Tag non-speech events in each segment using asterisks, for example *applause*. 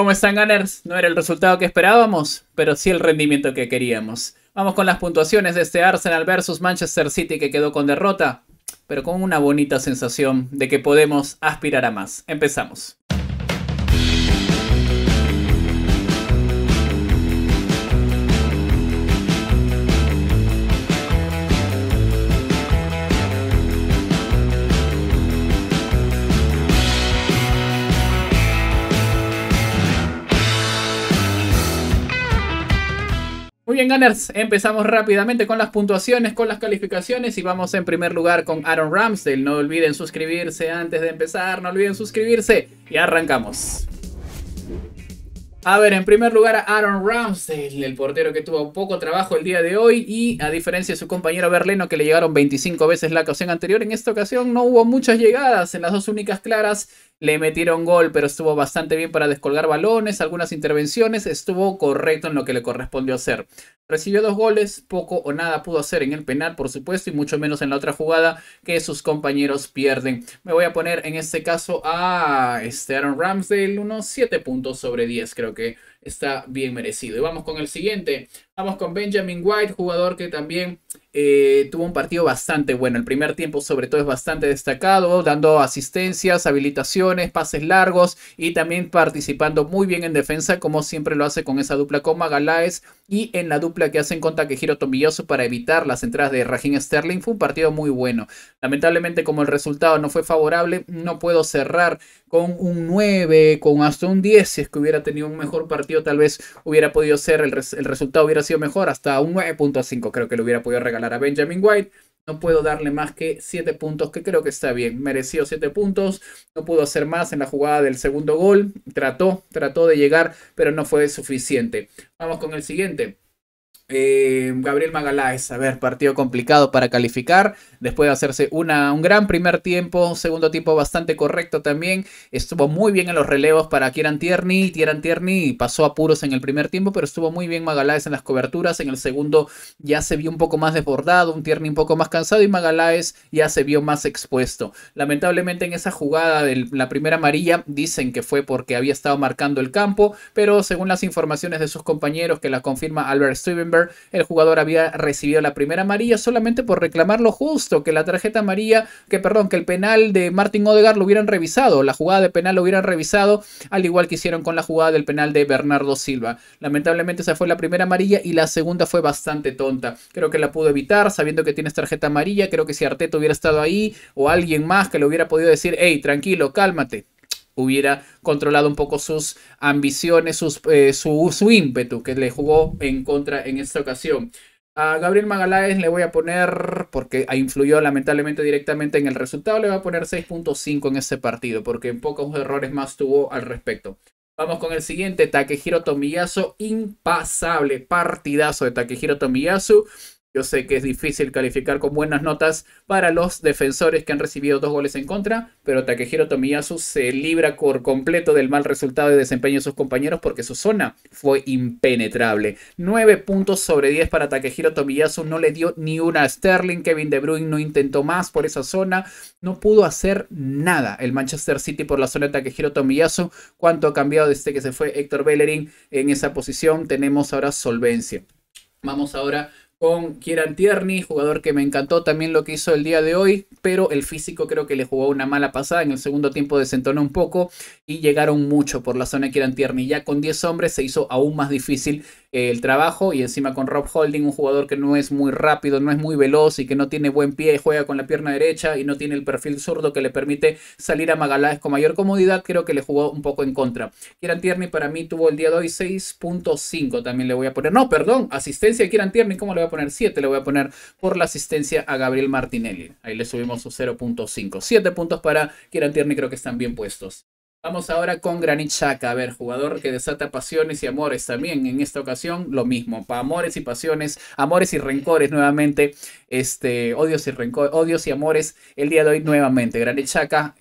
¿Cómo están, Gunners? No era el resultado que esperábamos, pero sí el rendimiento que queríamos. Vamos con las puntuaciones de este Arsenal versus Manchester City que quedó con derrota, pero con una bonita sensación de que podemos aspirar a más. Empezamos. Muy bien, Gunners. Empezamos rápidamente con las puntuaciones, con las calificaciones y vamos en primer lugar con Aaron Ramsdale. No olviden suscribirse antes de empezar, no olviden suscribirse y arrancamos. A ver, en primer lugar a Aaron Ramsdale, el portero que tuvo poco trabajo el día de hoy y a diferencia de su compañero Berleno que le llegaron 25 veces la ocasión anterior, en esta ocasión no hubo muchas llegadas, en las dos únicas claras le metieron gol, pero estuvo bastante bien para descolgar balones, algunas intervenciones, estuvo correcto en lo que le correspondió hacer. Recibió dos goles, poco o nada pudo hacer en el penal, por supuesto, y mucho menos en la otra jugada que sus compañeros pierden. Me voy a poner en este caso a este, Aaron Ramsdale unos 7 puntos sobre 10, creo que está bien merecido. Y vamos con el siguiente. Vamos con Benjamin White, jugador que también eh, tuvo un partido bastante bueno. El primer tiempo sobre todo es bastante destacado, dando asistencias, habilitaciones, pases largos y también participando muy bien en defensa, como siempre lo hace con esa dupla con Magaláes y en la dupla que hacen que Giro tomilloso para evitar las entradas de Rajin Sterling fue un partido muy bueno. Lamentablemente como el resultado no fue favorable, no puedo cerrar con un 9, con hasta un 10. Si es que hubiera tenido un mejor partido, tal vez hubiera podido ser, el, el resultado hubiera sido mejor, hasta un 9.5 creo que le hubiera podido regalar a Benjamin White. No puedo darle más que 7 puntos, que creo que está bien. Mereció 7 puntos, no pudo hacer más en la jugada del segundo gol. Trató, trató de llegar, pero no fue suficiente. Vamos con el siguiente. Eh, Gabriel Magaláes, a ver, partido complicado para calificar. Después de hacerse una, un gran primer tiempo, un segundo tiempo bastante correcto también. Estuvo muy bien en los relevos para Kieran Tierney. Kieran Tierney pasó apuros en el primer tiempo, pero estuvo muy bien Magaláes en las coberturas. En el segundo ya se vio un poco más desbordado, un Tierney un poco más cansado y Magaláes ya se vio más expuesto. Lamentablemente en esa jugada de la primera amarilla dicen que fue porque había estado marcando el campo, pero según las informaciones de sus compañeros que las confirma Albert Stevenberg, el jugador había recibido la primera amarilla solamente por reclamar lo justo, que la tarjeta amarilla, que perdón, que el penal de Martin Odegaard lo hubieran revisado, la jugada de penal lo hubieran revisado, al igual que hicieron con la jugada del penal de Bernardo Silva. Lamentablemente esa fue la primera amarilla y la segunda fue bastante tonta. Creo que la pudo evitar sabiendo que tienes tarjeta amarilla, creo que si Arteta hubiera estado ahí o alguien más que le hubiera podido decir, hey, tranquilo, cálmate hubiera controlado un poco sus ambiciones, sus, eh, su, ímpetu que le jugó en contra en esta ocasión. A Gabriel Magaláes le voy a poner, porque influyó lamentablemente directamente en el resultado, le voy a poner 6.5 en este partido, porque en pocos errores más tuvo al respecto. Vamos con el siguiente, Takehiro Tomiyasu, impasable partidazo de Takehiro Tomiyasu. Yo sé que es difícil calificar con buenas notas para los defensores que han recibido dos goles en contra, pero Takehiro Tomiyasu se libra por completo del mal resultado de desempeño de sus compañeros porque su zona fue impenetrable. 9 puntos sobre 10 para Takehiro Tomiyasu, no le dio ni una a Sterling, Kevin De Bruyne no intentó más por esa zona, no pudo hacer nada el Manchester City por la zona de Takehiro Tomiyasu. Cuánto ha cambiado desde que se fue Héctor Bellerin en esa posición, tenemos ahora solvencia. Vamos ahora con Kieran Tierney, jugador que me encantó también lo que hizo el día de hoy, pero el físico creo que le jugó una mala pasada, en el segundo tiempo desentonó un poco y llegaron mucho por la zona de Kieran Tierney, ya con 10 hombres se hizo aún más difícil el trabajo y encima con Rob Holding, un jugador que no es muy rápido, no es muy veloz y que no tiene buen pie y juega con la pierna derecha y no tiene el perfil zurdo que le permite salir a Magaláes con mayor comodidad, creo que le jugó un poco en contra. Kieran Tierney para mí tuvo el día de hoy 6.5, también le voy a poner, no, perdón, asistencia a Kieran Tierney, ¿cómo le voy a poner? 7 le voy a poner por la asistencia a Gabriel Martinelli. Ahí le subimos su 0.5. 7 puntos para Kieran Tierney creo que están bien puestos. Vamos ahora con Granit a ver, jugador que desata pasiones y amores también. En esta ocasión, lo mismo, para amores y pasiones, amores y rencores nuevamente, este, odios y rencores, odios y amores el día de hoy nuevamente. Granit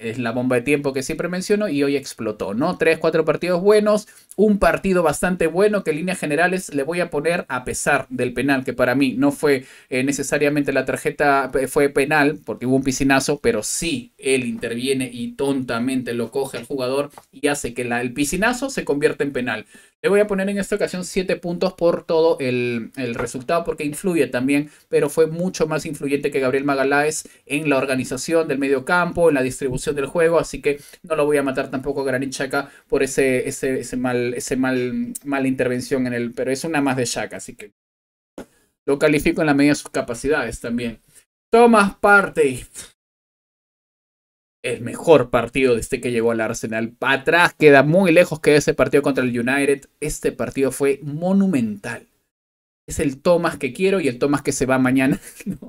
es la bomba de tiempo que siempre menciono y hoy explotó, ¿no? Tres, cuatro partidos buenos, un partido bastante bueno que en líneas generales le voy a poner a pesar del penal, que para mí no fue eh, necesariamente la tarjeta, eh, fue penal porque hubo un piscinazo, pero sí él interviene y tontamente lo coge el jugador y hace que el piscinazo se convierta en penal. Le voy a poner en esta ocasión 7 puntos por todo el, resultado porque influye también, pero fue mucho más influyente que Gabriel Magaláes en la organización del medio campo, en la distribución del juego, así que no lo voy a matar tampoco a Granit por ese, ese, mal, ese mal, mala intervención en el, pero es una más de chaca así que lo califico en la medida de sus capacidades también. Tomás parte! el mejor partido desde este que llegó al Arsenal. Para Atrás queda muy lejos que ese partido contra el United. Este partido fue monumental. Es el Tomás que quiero y el Tomás que se va mañana. *laughs*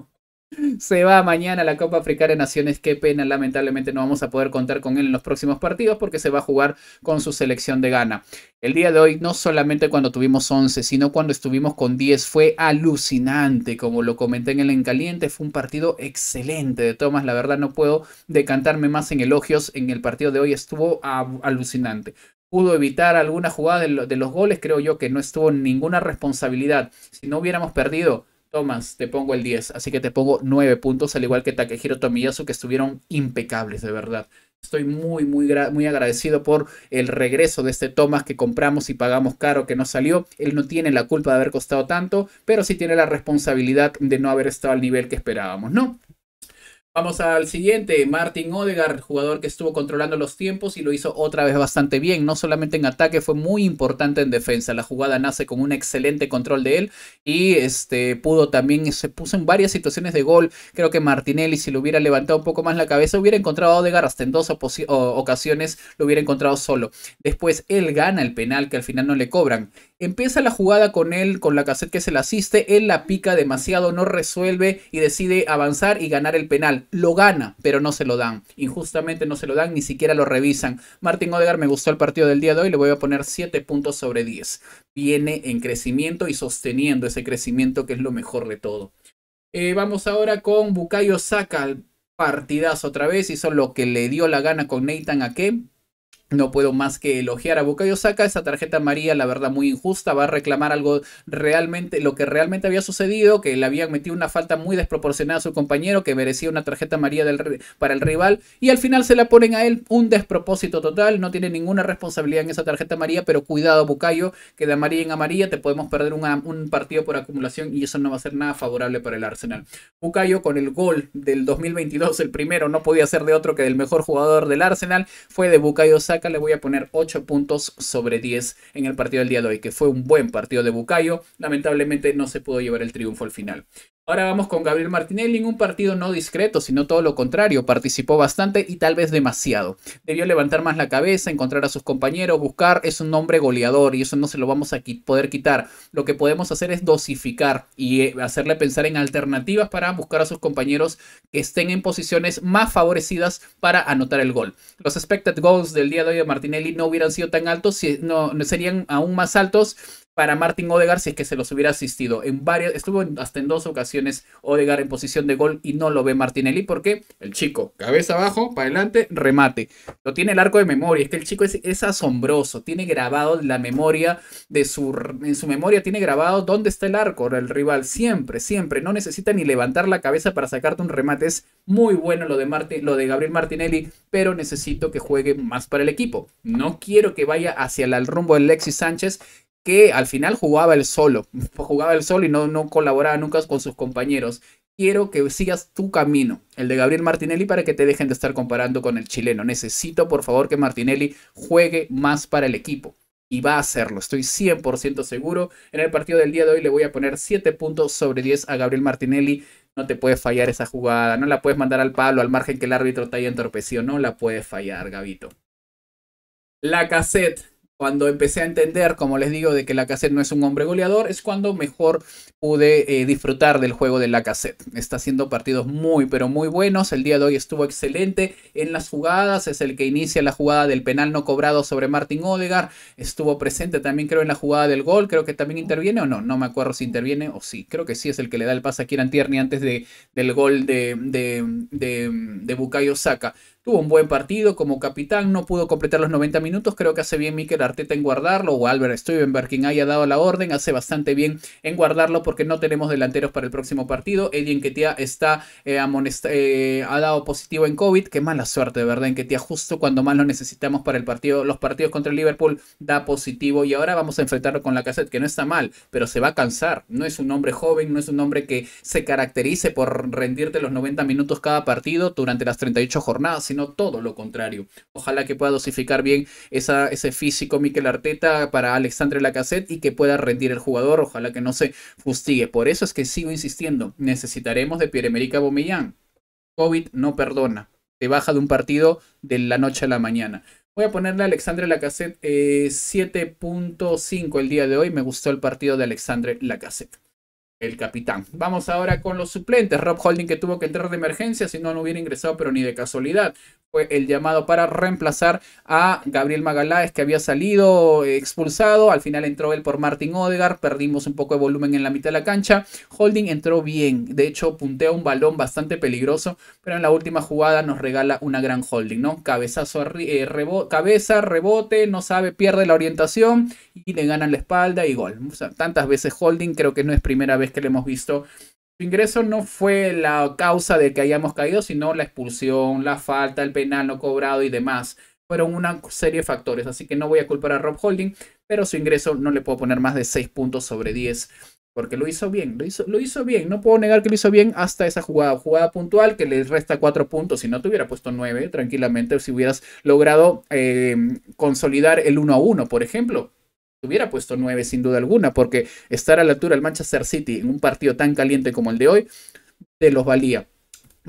Se va mañana a la Copa Africana de Naciones. Qué pena, lamentablemente no vamos a poder contar con él en los próximos partidos porque se va a jugar con su selección de gana. El día de hoy, no solamente cuando tuvimos 11, sino cuando estuvimos con 10, fue alucinante. Como lo comenté en el Encaliente, fue un partido excelente de Tomás. La verdad, no puedo decantarme más en elogios. En el partido de hoy estuvo alucinante pudo evitar alguna jugada de, los goles, creo yo que no estuvo ninguna responsabilidad. Si no hubiéramos perdido, Tomás, te pongo el 10, así que te pongo 9 puntos, al igual que Takehiro Tomiyasu, que estuvieron impecables, de verdad. Estoy muy, muy, muy agradecido por el regreso de este Tomás que compramos y pagamos caro que no salió. Él no tiene la culpa de haber costado tanto, pero sí tiene la responsabilidad de no haber estado al nivel que esperábamos, ¿no? Vamos al siguiente, Martin Odegaard, jugador que estuvo controlando los tiempos y lo hizo otra vez bastante bien, no solamente en ataque, fue muy importante en defensa. La jugada nace con un excelente control de él y este pudo también se puso en varias situaciones de gol. Creo que Martinelli si lo hubiera levantado un poco más la cabeza hubiera encontrado a Odegaard hasta en dos ocasiones lo hubiera encontrado solo. Después él gana el penal que al final no le cobran Empieza la jugada con él, con la cassette que se la asiste, él la pica demasiado, no resuelve y decide avanzar y ganar el penal. Lo gana, pero no se lo dan. Injustamente no se lo dan, ni siquiera lo revisan. Martín Odegar me gustó el partido del día de hoy, le voy a poner 7 puntos sobre 10. Viene en crecimiento y sosteniendo ese crecimiento que es lo mejor de todo. Eh, vamos ahora con Bukayo Saka, partidazo otra vez, hizo lo que le dio la gana con Nathan Ake no puedo más que elogiar a Bukayo Saka. Esa tarjeta amarilla, la verdad, muy injusta. Va a reclamar algo realmente, lo que realmente había sucedido, que le habían metido una falta muy desproporcionada a su compañero, que merecía una tarjeta amarilla del, para el rival. Y al final se la ponen a él. Un despropósito total. No tiene ninguna responsabilidad en esa tarjeta amarilla, pero cuidado, Bukayo, que de amarilla en amarilla te podemos perder un partido por acumulación y eso no va a ser nada favorable para el Arsenal. Bukayo, con el gol del 2022, el primero, no podía ser de otro que del mejor jugador del Arsenal, fue de Bukayo Saka Acá le voy a poner 8 puntos sobre 10 en el partido del día de hoy, que fue un buen partido de Bucayo. Lamentablemente no se pudo llevar el triunfo al final. Ahora vamos con Gabriel Martinelli en un partido no discreto, sino todo lo contrario. Participó bastante y tal vez demasiado. Debió levantar más la cabeza, encontrar a sus compañeros, buscar. Es un hombre goleador y eso no se lo vamos a poder quitar. Lo que podemos hacer es dosificar y eh, hacerle pensar en alternativas para buscar a sus compañeros que estén en posiciones más favorecidas para anotar el gol. Los expected goals del día de hoy de Martinelli no hubieran sido tan altos, no, serían aún más altos para Martin Odegar si es que se los hubiera asistido. En varias, estuvo hasta en dos ocasiones Odegar en posición de gol y no lo ve Martinelli porque el chico, cabeza abajo, para adelante, remate. Lo tiene el arco de memoria, es que el chico es, asombroso, tiene grabado la memoria de su, en su memoria tiene grabado dónde está el arco el rival, siempre, siempre, no necesita ni levantar la cabeza para sacarte un remate, es muy bueno lo de, lo de Gabriel Martinelli, pero necesito que juegue más para el equipo. No quiero que vaya hacia el rumbo de Alexis Sánchez, que al final jugaba el solo, *laughs* jugaba el solo y no, no colaboraba nunca con sus compañeros. Quiero que sigas tu camino, el de Gabriel Martinelli, para que te dejen de estar comparando con el chileno. Necesito, por favor, que Martinelli juegue más para el equipo. Y va a hacerlo, estoy 100% seguro. En el partido del día de hoy le voy a poner 7 puntos sobre 10 a Gabriel Martinelli. No te puedes fallar esa jugada, no la puedes mandar al palo, al margen que el árbitro te haya entorpecido. No la puedes fallar, Gabito. La cassette cuando empecé a entender, como les digo, de que la cassette no es un hombre goleador, es cuando mejor pude eh, disfrutar del juego de la cassette. Está haciendo partidos muy, pero muy buenos. El día de hoy estuvo excelente en las jugadas. Es el que inicia la jugada del penal no cobrado sobre Martin Odegar. Estuvo presente también, creo, en la jugada del gol. Creo que también interviene o no. No me acuerdo si interviene o sí. Creo que sí es el que le da el pase a Kieran Tierney antes de, del gol de, de, de, de Bukayo Saka. Tuvo un buen partido como capitán, no pudo completar los 90 minutos. Creo que hace bien Mikel Arteta en guardarlo o Albert Stuyvenberg, quien haya dado la orden, hace bastante bien en guardarlo porque no tenemos delanteros para el próximo partido. Eddie Enquetia está eh, eh, ha dado positivo en COVID. Qué mala suerte, de verdad, Enquetia. Justo cuando más lo necesitamos para el partido, los partidos contra el Liverpool, da positivo. Y ahora vamos a enfrentarlo con la cassette, que no está mal, pero se va a cansar. No es un hombre joven, no es un hombre que se caracterice por rendirte los 90 minutos cada partido durante las 38 jornadas, sino no todo lo contrario. Ojalá que pueda dosificar bien esa, ese físico Mikel Arteta para Alexandre Lacassette y que pueda rendir el jugador. Ojalá que no se fustigue. Por eso es que sigo insistiendo. Necesitaremos de Pierre-Emerick Bomellán. COVID no perdona. Te baja de un partido de la noche a la mañana. Voy a ponerle a Alexandre Lacassette 7.5 eh, el día de hoy. Me gustó el partido de Alexandre Lacassette el capitán. Vamos ahora con los suplentes. Rob Holding que tuvo que entrar de emergencia, si no, no hubiera ingresado, pero ni de casualidad. Fue el llamado para reemplazar a Gabriel Magaláes que había salido eh, expulsado. Al final entró él por Martin Odegar. Perdimos un poco de volumen en la mitad de la cancha. Holding entró bien. De hecho, puntea un balón bastante peligroso, pero en la última jugada nos regala una gran holding, ¿no? Cabezazo, eh, cabeza, rebote, no sabe, pierde la orientación y le ganan la espalda y gol. tantas veces holding, creo que no es primera vez que le hemos visto. Su ingreso no fue la causa de que hayamos caído, sino la expulsión, la falta, el penal no cobrado y demás. Fueron una serie de factores, así que no voy a culpar a Rob Holding, pero su ingreso no le puedo poner más de 6 puntos sobre 10 porque lo hizo bien, lo hizo, lo hizo bien, no puedo negar que lo hizo bien hasta esa jugada, jugada puntual que le resta 4 puntos, si no te hubiera puesto 9 tranquilamente, si hubieras logrado eh, consolidar el 1 a 1, por ejemplo, hubiera puesto nueve sin duda alguna, porque estar a la altura del Manchester City en un partido tan caliente como el de hoy, te los valía.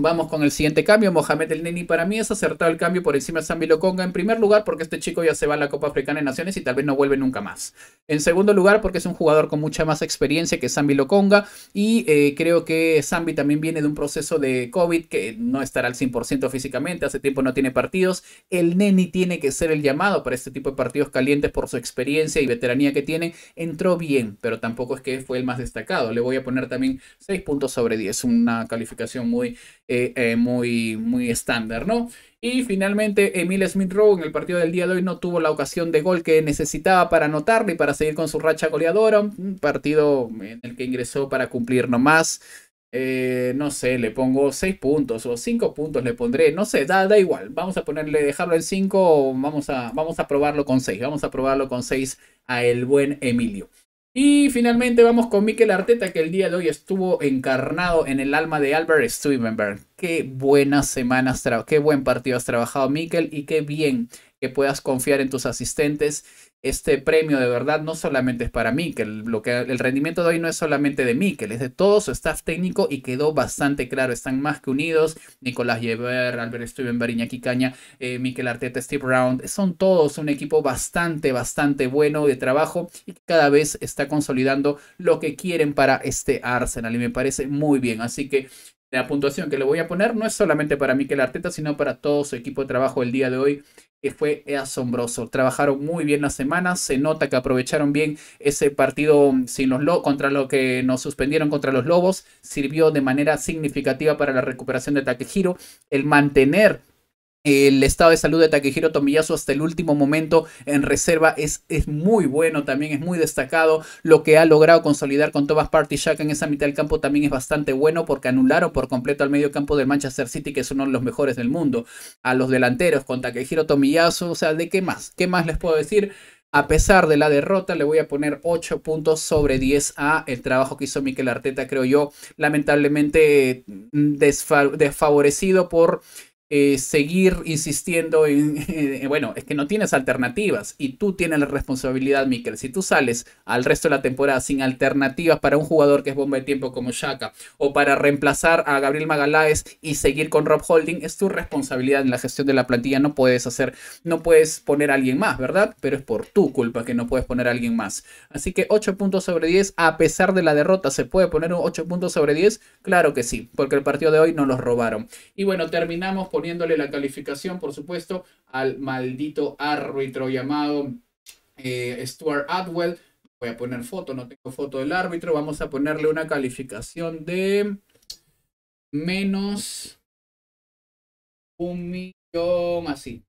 Vamos con el siguiente cambio. Mohamed El Neni para mí es acertado el cambio por encima de Sambi Lokonga en primer lugar porque este chico ya se va a la Copa Africana de Naciones y tal vez no vuelve nunca más. En segundo lugar porque es un jugador con mucha más experiencia que Sambi Lokonga y eh, creo que Sambi también viene de un proceso de COVID que no estará al 100% físicamente, hace tiempo no tiene partidos. El Neni tiene que ser el llamado para este tipo de partidos calientes por su experiencia y veteranía que tiene. Entró bien, pero tampoco es que fue el más destacado. Le voy a poner también 6 puntos sobre 10, una calificación muy eh, eh, muy, muy estándar, ¿no? Y finalmente, Emil Smith Rowe en el partido del día de hoy no tuvo la ocasión de gol que necesitaba para anotarle y para seguir con su racha goleadora. Un partido en el que ingresó para cumplir nomás. Eh, no sé, le pongo 6 puntos o 5 puntos le pondré, no sé, da, da igual. Vamos a ponerle, dejarlo en 5 vamos a, vamos a probarlo con 6. Vamos a probarlo con 6 a el buen Emilio. Y finalmente vamos con Mikel Arteta, que el día de hoy estuvo encarnado en el alma de Albert Stevenberg. Qué buenas semanas, qué buen partido has trabajado, Mikel, y qué bien que puedas confiar en tus asistentes este premio de verdad no solamente es para que lo que el rendimiento de hoy no es solamente de que es de todo su staff técnico y quedó bastante claro, están más que unidos, Nicolás Yever, Albert Stuyven, Bariña Caña, eh, Miquel Arteta, Steve Round, son todos un equipo bastante, bastante bueno de trabajo y cada vez está consolidando lo que quieren para este Arsenal y me parece muy bien, así que la puntuación que le voy a poner no es solamente para Miquel Arteta, sino para todo su equipo de trabajo el día de hoy que fue asombroso. Trabajaron muy bien la semana, se nota que aprovecharon bien ese partido mm, contra lo que nos suspendieron contra los Lobos, sirvió de manera significativa para la recuperación de Takehiro, el mantener el estado de salud de Takehiro Tomiyasu hasta el último momento en reserva es, es, muy bueno, también es muy destacado. Lo que ha logrado consolidar con Thomas Party Shaka en esa mitad del campo también es bastante bueno porque anularon por completo al medio campo del Manchester City, que es uno de los mejores del mundo. A los delanteros con Takehiro Tomiyasu, o sea, ¿de qué más? ¿Qué más les puedo decir? A pesar de la derrota, le voy a poner 8 puntos sobre 10 a el trabajo que hizo Miquel Arteta, creo yo, lamentablemente mm, desfavorecido por eh, seguir insistiendo en, *laughs* eh, bueno, es que no tienes alternativas y tú tienes la responsabilidad, Mikel. Si tú sales al resto de la temporada sin alternativas para un jugador que es bomba de tiempo como Shaka o para reemplazar a Gabriel Magaláes y seguir con Rob Holding, es tu responsabilidad en la gestión de la plantilla. No puedes hacer, no puedes poner a alguien más, ¿verdad? Pero es por tu culpa que no puedes poner a alguien más. Así que 8 puntos sobre 10, a pesar de la derrota, ¿se puede poner un 8 puntos sobre 10? Claro que sí, porque el partido de hoy no los robaron. Y bueno, terminamos por poniéndole la calificación, por supuesto, al maldito árbitro llamado eh, Stuart Atwell. Voy a poner foto, no tengo foto del árbitro. Vamos a ponerle una calificación de menos un millón así.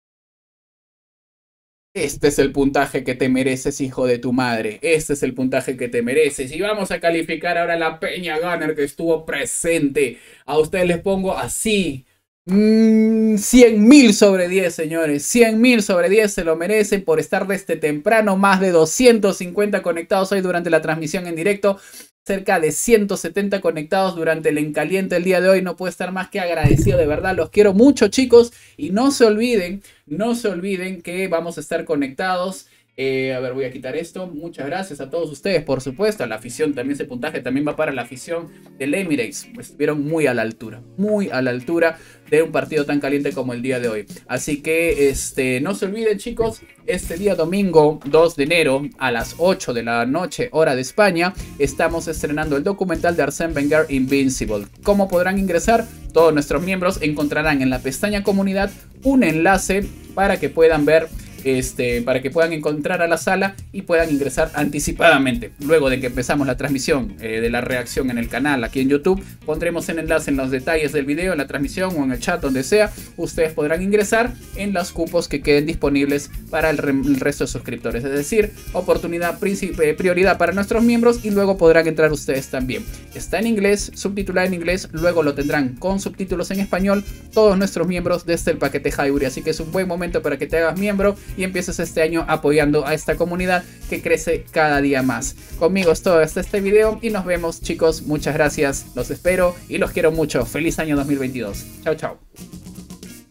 Este es el puntaje que te mereces, hijo de tu madre. Este es el puntaje que te mereces. Y vamos a calificar ahora a la Peña Gunner que estuvo presente. A ustedes les pongo así, Mm, 100.000 sobre 10, señores. 100.000 sobre 10 se lo merecen por estar desde este temprano. Más de 250 conectados hoy durante la transmisión en directo. Cerca de 170 conectados durante el encaliente el día de hoy. No puedo estar más que agradecido, de verdad. Los quiero mucho, chicos. Y no se olviden, no se olviden que vamos a estar conectados eh, a ver, voy a quitar esto. Muchas gracias a todos ustedes, por supuesto. A la afición también ese puntaje también va para la afición del Emirates. Estuvieron muy a la altura, muy a la altura de un partido tan caliente como el día de hoy. Así que este, no se olviden, chicos, este día domingo 2 de enero a las 8 de la noche, hora de España, estamos estrenando el documental de Arsène Wenger Invincible. ¿Cómo podrán ingresar? Todos nuestros miembros encontrarán en la pestaña comunidad un enlace para que puedan ver este, para que puedan encontrar a la sala y puedan ingresar anticipadamente. Luego de que empezamos la transmisión eh, de la reacción en el canal aquí en YouTube, pondremos el enlace en los detalles del video, en la transmisión o en el chat, donde sea. Ustedes podrán ingresar en los cupos que queden disponibles para el, resto de suscriptores. Es decir, oportunidad eh, prioridad para nuestros miembros y luego podrán entrar ustedes también. Está en inglés, subtitulada en inglés, luego lo tendrán con subtítulos en español todos nuestros miembros desde el este paquete Hybrid. Así que es un buen momento para que te hagas miembro y empieces este año apoyando a esta comunidad que crece cada día más. Conmigo es todo hasta este video y nos vemos chicos, muchas gracias, los espero y los quiero mucho. Feliz año 2022. Chao, chao.